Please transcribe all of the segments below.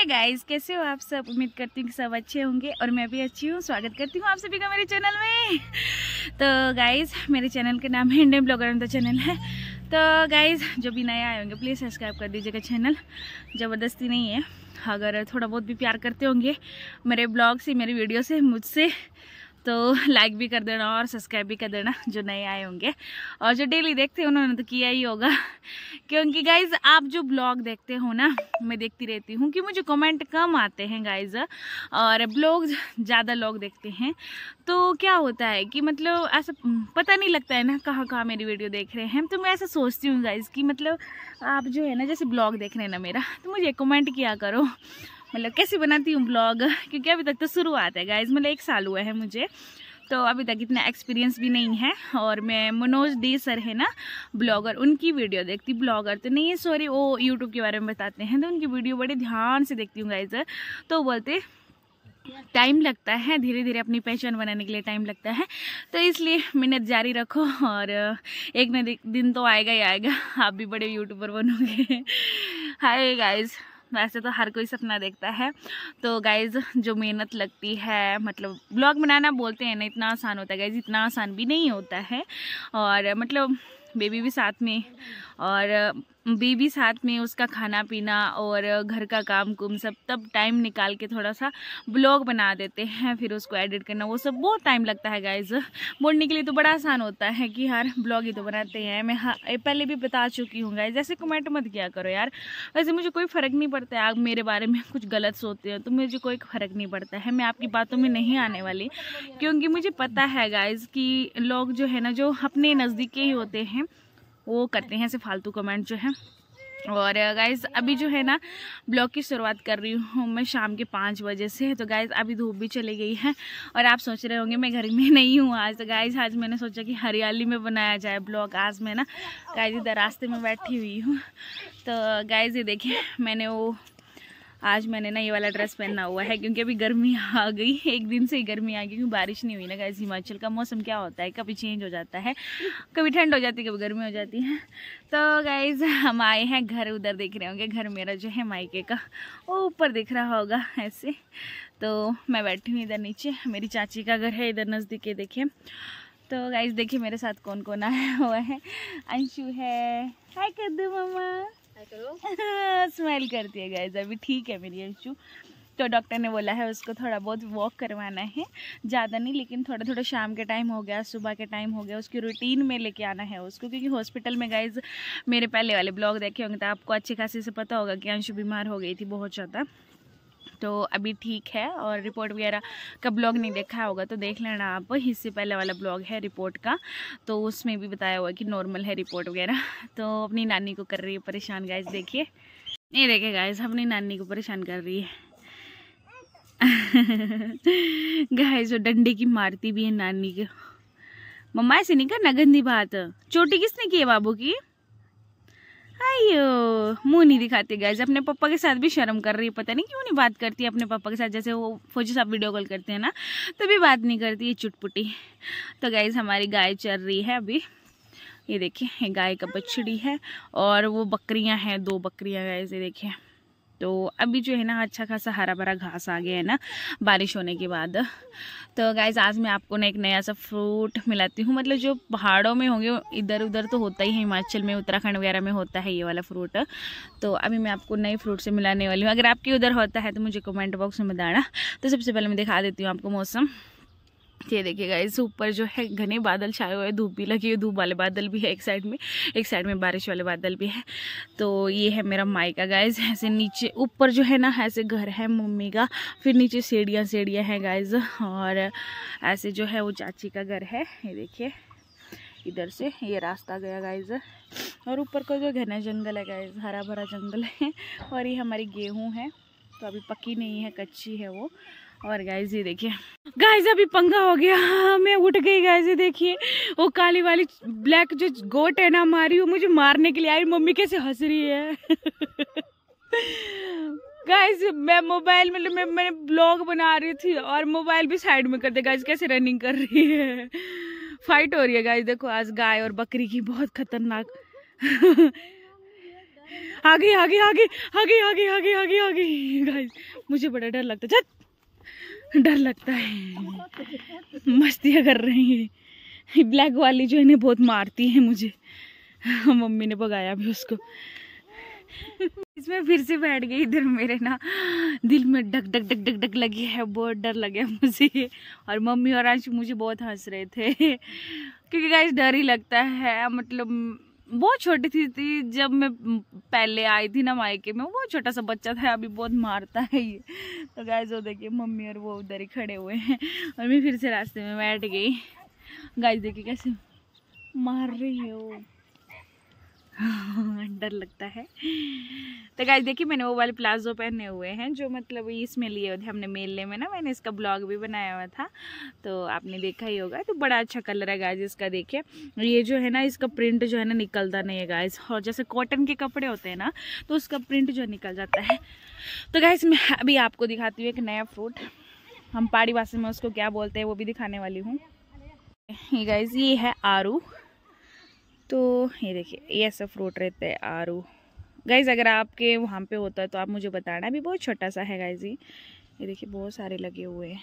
Hey guys कैसे हो आप सब उम्मीद करती हूँ कि सब अच्छे होंगे और मैं भी अच्छी हूँ स्वागत करती हूँ आप सभी का मेरे चैनल में तो गाइस मेरे चैनल का नाम है इंडियन ब्लॉगर तो चैनल है तो गाइस जो भी नए आए होंगे प्लीज़ सब्सक्राइब कर दीजिएगा चैनल ज़बरदस्ती नहीं है अगर थोड़ा बहुत भी प्यार करते होंगे मेरे ब्लॉग से मेरे वीडियो से मुझसे तो लाइक भी कर देना और सब्सक्राइब भी कर देना जो नए आए होंगे और जो डेली देखते हैं उन्होंने तो किया ही होगा क्योंकि गाइज आप जो ब्लॉग देखते हो ना मैं देखती रहती हूँ कि मुझे कमेंट कम आते हैं गाइज और ब्लॉग ज़्यादा लोग देखते हैं तो क्या होता है कि मतलब ऐसा हम्म, पता नहीं लगता है ना कहाँ कहाँ मेरी वीडियो देख रहे हैं तो मैं ऐसा सोचती हूँ गाइज कि मतलब आप जो है ना जैसे ब्लॉग देख रहे हैं ना मेरा तो मुझे कमेंट किया करो मतलब कैसे बनाती हूँ ब्लॉग क्योंकि अभी तक तो शुरुआत है गाइज मतलब एक साल हुआ है मुझे तो अभी तक इतना एक्सपीरियंस भी नहीं है और मैं मनोज डे सर है ना ब्लॉगर उनकी वीडियो देखती ब्लॉगर तो नहीं है सॉरी वो यूट्यूब के बारे में बताते हैं तो उनकी वीडियो बड़े ध्यान से देखती हूँ गाइज तो बोलते टाइम लगता है धीरे धीरे अपनी पहचान बनाने के लिए टाइम लगता है तो इसलिए मेहनत जारी रखो और एक न दिन तो आएगा ही आएगा आप भी बड़े यूट्यूबर बनोगे हाय गाइज वैसे तो हर कोई सपना देखता है तो गाइज़ जो मेहनत लगती है मतलब ब्लॉग बनाना बोलते हैं ना इतना आसान होता है गाइज़ इतना आसान भी नहीं होता है और मतलब बेबी भी साथ में और बेबी साथ में उसका खाना पीना और घर का काम कुम सब तब टाइम निकाल के थोड़ा सा ब्लॉग बना देते हैं फिर उसको एडिट करना वो सब बहुत टाइम लगता है गाइज बोलने के लिए तो बड़ा आसान होता है कि यार ब्लॉग ही तो बनाते हैं मैं हाँ, पहले भी बता चुकी हूँ गाइज ऐसे कमेंट मत किया करो यार वैसे मुझे कोई फ़र्क नहीं पड़ता है आप मेरे बारे में कुछ गलत सोते हो तो मुझे कोई फ़र्क नहीं पड़ता है मैं आपकी बातों में नहीं आने वाली क्योंकि मुझे पता है गाइज़ कि लोग जो है ना जो अपने नज़दीक ही होते हैं वो करते हैं ऐसे फालतू कमेंट जो है और गाइज़ uh, अभी जो है ना ब्लॉग की शुरुआत कर रही हूँ मैं शाम के पाँच बजे से तो गाइज़ अभी धूप भी चली गई है और आप सोच रहे होंगे मैं घर में नहीं हूँ आज तो गाइज़ आज मैंने सोचा कि हरियाली में बनाया जाए ब्लॉग आज मैं ना गाइज इधर रास्ते में बैठी हुई हूँ तो गाइज़ ये देखिए मैंने वो आज मैंने ना ये वाला ड्रेस पहना हुआ है क्योंकि अभी गर्मी आ गई एक दिन से ही गर्मी आ गई क्योंकि बारिश नहीं हुई ना गैस हिमाचल का मौसम क्या होता है कभी चेंज हो जाता है कभी ठंड हो जाती है कभी गर्मी हो जाती है तो गाइज़ हम आए हैं घर उधर देख रहे होंगे घर मेरा जो है मायके का वो ऊपर दिख रहा होगा ऐसे तो मैं बैठी हूँ इधर नीचे मेरी चाची का घर है इधर नज़दीक है देखे तो गाइज देखिए मेरे साथ कौन कौन आया हुआ है अंशु है हाय कद्दू मामा स्मेल करती है गाइज अभी ठीक है मेरी अंशु तो डॉक्टर ने बोला है उसको थोड़ा बहुत वॉक करवाना है ज़्यादा नहीं लेकिन थोड़ा थोड़ा शाम के टाइम हो गया सुबह के टाइम हो गया उसकी रूटीन में लेके आना है उसको क्योंकि हॉस्पिटल में गाइज मेरे पहले वाले ब्लॉग देखे होंगे तो आपको अच्छी खासी से पता होगा कि अंशु बीमार हो गई थी बहुत ज़्यादा तो अभी ठीक है और रिपोर्ट वगैरह का ब्लॉग नहीं देखा होगा तो देख लेना आप इससे पहले वाला ब्लॉग है रिपोर्ट का तो उसमें भी बताया हुआ कि नॉर्मल है रिपोर्ट वगैरह तो अपनी नानी को कर रही है परेशान गाइज देखिए नहीं देखे गाइज अपनी नानी को परेशान कर रही है गाइज वो डंडे की मारती भी है नानी को मम्मा ऐसे नहीं करना गंदी बात चोटी किसने की है बाबू की आयो मुंह नहीं दिखाती गाइज अपने पापा के साथ भी शर्म कर रही है पता नहीं क्यों नहीं बात करती अपने पापा के साथ जैसे वो फौजी साहब वीडियो कॉल करते हैं ना तो भी बात नहीं करती ये चुटपुटी तो गाइज हमारी गाय चल रही है अभी ये देखिए गाय का बछड़ी है और वो बकरियां हैं दो बकरियां गाइज ये देखिए तो अभी जो है ना अच्छा खासा हरा भरा घास आ गया है ना बारिश होने के बाद तो गाइज आज मैं आपको ना एक नया सा फ्रूट मिलाती हूँ मतलब जो पहाड़ों में होंगे इधर उधर तो होता ही है हिमाचल में उत्तराखंड वगैरह में होता है ये वाला फ्रूट तो अभी मैं आपको नए फ्रूट से मिलाने वाली हूँ अगर आपके उधर होता है तो मुझे कमेंट बॉक्स में बताना तो सबसे पहले मैं दिखा देती हूँ आपको मौसम ये देखिए इस ऊपर जो है घने बादल छाए हुए हैं धूप भी लगी हुई धूप वाले बादल भी है एक साइड में एक साइड में बारिश वाले बादल भी है तो ये है मेरा माई का गाइज ऐसे नीचे ऊपर जो है ना ऐसे घर है मम्मी का फिर नीचे सीढ़ियाँ सीढ़ियाँ हैं गाइज और ऐसे जो है वो चाची का घर है ये देखिए इधर से ये रास्ता गया गाइज और ऊपर का जो घना जंगल है गाइज हरा भरा जंगल है और ये हमारी गेहूँ है तो अभी पकी नहीं है कच्ची है वो और गाइज ये देखिए गाइज अभी पंगा हो गया मैं उठ गई गाइज ये देखिए वो काली वाली ब्लैक जो गोट है ना मारी वो मुझे मारने के लिए आई मम्मी कैसे हंस रही है गाइज मैं मोबाइल में मैं मैंने ब्लॉग बना रही थी और मोबाइल भी साइड में कर दे गाइज कैसे रनिंग कर रही है फाइट हो रही है गाइज देखो आज गाय और बकरी की बहुत खतरनाक आगे आगे आगे आगे आगे आगे आगे आगे गाइज मुझे बड़ा डर लगता है डर लगता है मस्तियाँ कर रही हैं ब्लैक वाली जो इन्हें बहुत मारती है मुझे हाँ, मम्मी ने भगाया भी उसको इसमें फिर से बैठ गई इधर मेरे ना दिल में डक डक डक डक डक लगी है बहुत डर लगे मुझे और मम्मी और आज मुझे बहुत हंस रहे थे क्योंकि गाइस डर ही लगता है मतलब बहुत छोटी थी थी जब मैं पहले आई थी ना मायके में वो छोटा सा बच्चा था अभी बहुत मारता है ये तो गाइज वो देखिए मम्मी और वो उधर ही खड़े हुए हैं और मैं फिर से रास्ते में बैठ गई गाइज देखिए कैसे मार रही है वो डर लगता है तो गाइज देखिए मैंने वो वाले प्लाजो पहने हुए हैं जो मतलब इसमें लिए हुए थे हमने मेले में ना मैंने इसका ब्लॉग भी बनाया हुआ था तो आपने देखा ही होगा तो बड़ा अच्छा कलर है गाइज इसका देखिए ये जो है ना इसका प्रिंट जो है ना निकलता नहीं है गाइज और जैसे कॉटन के कपड़े होते हैं ना तो उसका प्रिंट जो निकल जाता है तो गाइज मैं अभी आपको दिखाती हूँ एक नया फ्रूट हम पहाड़ी भाषा में उसको क्या बोलते हैं वो भी दिखाने वाली हूँ गाइज ये है आरू तो ये देखिए ये सब फ्रूट रहता है आरू गाइज अगर आपके वहाँ पे होता है तो आप मुझे बताना अभी बहुत छोटा सा है गाइज ये ये देखिए बहुत सारे लगे हुए हैं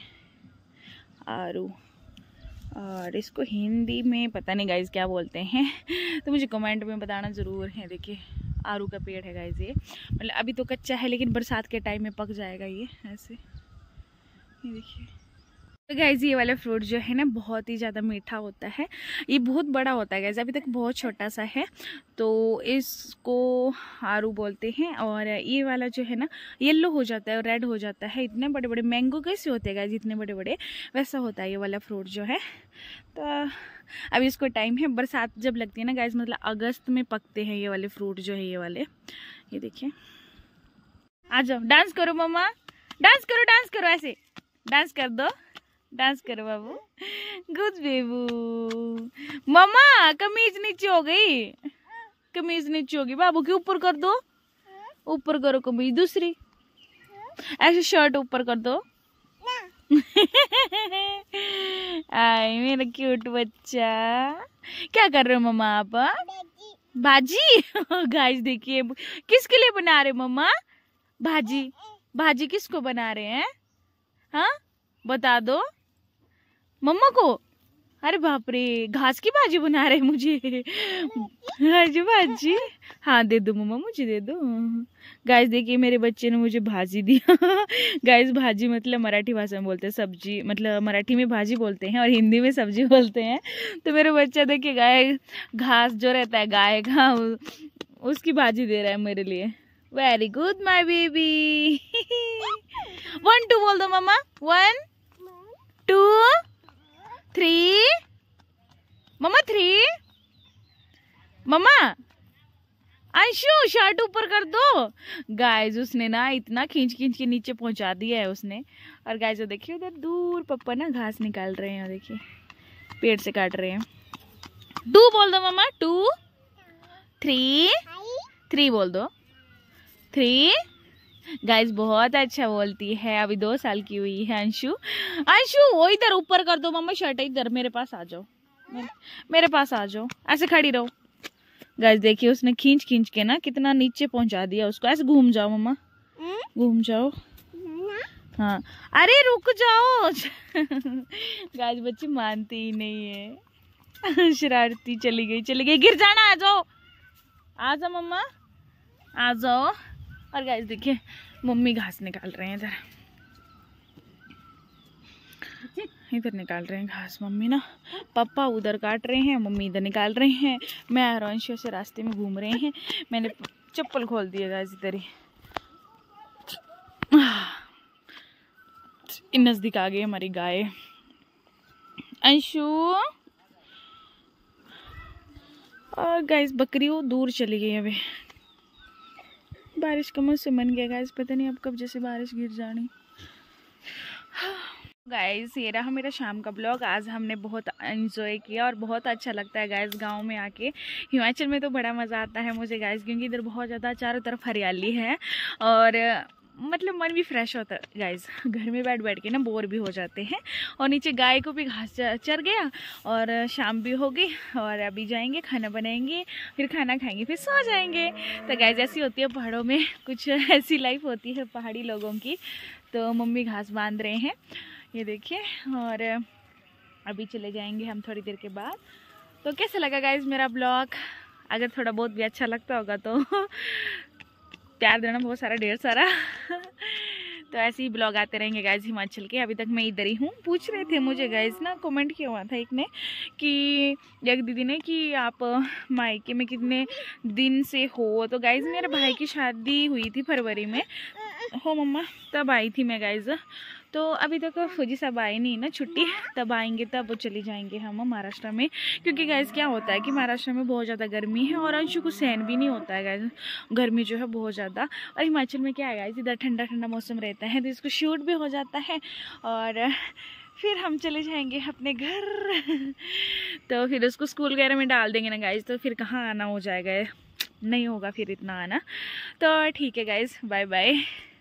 आरू और इसको हिंदी में पता नहीं गाइज क्या बोलते हैं तो मुझे कमेंट में बताना ज़रूर है देखिए आरू का पेड़ है गाइज ये मतलब अभी तो कच्चा है लेकिन बरसात के टाइम में पक जाएगा ये ऐसे ये देखिए तो गैज़ ये वाला फ्रूट जो है ना बहुत ही ज़्यादा मीठा होता है ये बहुत बड़ा होता है गैज़ अभी तक बहुत छोटा सा है तो इसको आरू बोलते हैं और ये वाला जो है ना येलो हो जाता है और रेड हो जाता है इतने बड़े बड़े मैंगो कैसे होते हैं गैज़ इतने बड़े बड़े वैसा होता है ये वाला फ्रूट जो है तो अभी इसको टाइम है बरसात जब लगती है ना गैज़ मतलब अगस्त में पकते हैं ये वाले फ्रूट जो है ये वाले ये देखिए आ जाओ डांस करो मम्मा डांस करो डांस करो ऐसे डांस कर दो डांस करो बाबू गुड बेबू मामा कमीज नीचे हो गई कमीज नीचे होगी बाबू की ऊपर कर दो ऊपर करो कमीज दूसरी ऐसे शर्ट ऊपर कर दो आई मेरा क्यूट बच्चा क्या कर रहे हो मम्मा आप हाँ? भाजी गाइस देखिए किसके लिए बना रहे मम्मा भाजी भाजी किसको बना रहे हैं हाँ बता दो मम्मा को अरे बाप रे घास की भाजी बना रहे मुझे भाजी भाजी हाँ दे दो मम्मा मुझे दे दो गाइस देखिए मेरे बच्चे ने मुझे भाजी दिया गाइस भाजी मतलब मराठी भाषा में बोलते हैं सब्जी मतलब मराठी में भाजी बोलते हैं और हिंदी में सब्जी बोलते हैं तो मेरे बच्चा देखिए गाय घास जो रहता है गाय का उसकी भाजी दे रहा है मेरे लिए very good my baby one two बोल दो मम्मा वन टू थ्री मम्मा थ्री मम्मा अंशु शर्ट ऊपर कर दो गाइस उसने ना इतना खींच खींच के नीचे पहुंचा दिया है उसने और गाइस देखिए उधर दूर पप्पा ना घास निकाल रहे हैं देखिए पेड़ से काट रहे हैं टू बोल दो मम्मा टू थ्री थ्री बोल दो थ्री गाइस बहुत अच्छा बोलती है अभी दो साल की हुई है अंशु अंशु वो इधर ऊपर कर दो मम्मा शर्ट इधर मेरे पास आ जाओ मेरे, मेरे पास आ जाओ ऐसे खड़ी रहो गाइस देखिए उसने खींच खींच के ना कितना नीचे पहुंचा दिया उसको ऐसे घूम जाओ मम्मा घूम जाओ हाँ अरे रुक जाओ गाइस बच्ची मानती ही नहीं है शरारती चली गई चली गई गिर जाना आ जाओ आ जाओ मम्मा आ जाओ और गाय देखिए मम्मी घास निकाल रहे हैं इधर इधर निकाल रहे हैं घास मम्मी ना पापा उधर काट रहे हैं मम्मी इधर निकाल रहे हैं मैं और से रास्ते में घूम रहे हैं मैंने चप्पल खोल दिया गैस इधर ही नज़दीक आ गई हमारी गाय अंशु और गाइस बकरी वो दूर चली गई अभी बारिश का मौसम बन गया गाइस पता नहीं अब कब जैसे बारिश गिर जानी गाइस ये रहा मेरा शाम का ब्लॉग आज हमने बहुत इन्जॉय किया और बहुत अच्छा लगता है गाइस गांव में आके हिमाचल में तो बड़ा मज़ा आता है मुझे गाइस क्योंकि इधर बहुत ज़्यादा चारों तरफ हरियाली है और मतलब मन भी फ्रेश होता है गाइज घर में बैठ बैठ के ना बोर भी हो जाते हैं और नीचे गाय को भी घास चर गया और शाम भी हो गई और अभी जाएंगे खाना बनाएंगे फिर खाना खाएंगे फिर सो जाएंगे तो गाइज ऐसी होती है पहाड़ों में कुछ ऐसी लाइफ होती है पहाड़ी लोगों की तो मम्मी घास बांध रहे हैं ये देखिए और अभी चले जाएंगे हम थोड़ी देर के बाद तो कैसा लगा गाइज मेरा ब्लॉग अगर थोड़ा बहुत भी अच्छा लगता होगा तो प्यार देना बहुत सारा ढेर सारा तो ऐसे ही ब्लॉग आते रहेंगे गाइज हिमाचल के अभी तक मैं इधर ही हूँ पूछ रहे थे मुझे गाइज ना कमेंट किया हुआ था एक ने कि एक दीदी ने कि आप मायके में कितने दिन से हो तो गाइज मेरे भाई की शादी हुई थी फरवरी में हो मम्मा तब आई थी मैं गाइज तो अभी तक फौजी सब आए नहीं ना छुट्टी तब आएंगे तब वो चले जाएंगे हम महाराष्ट्र में क्योंकि गैस क्या होता है कि महाराष्ट्र में बहुत ज़्यादा गर्मी है और अंशु को सहन भी नहीं होता है गैस गर्मी जो है बहुत ज़्यादा और हिमाचल में क्या है गैस इधर ठंडा ठंडा मौसम रहता है तो इसको शूट भी हो जाता है और फिर हम चले जाएंगे अपने घर तो फिर उसको स्कूल वगैरह में डाल देंगे ना गाइज तो फिर कहाँ आना हो जाएगा नहीं होगा फिर इतना आना तो ठीक है गाइज बाय बाय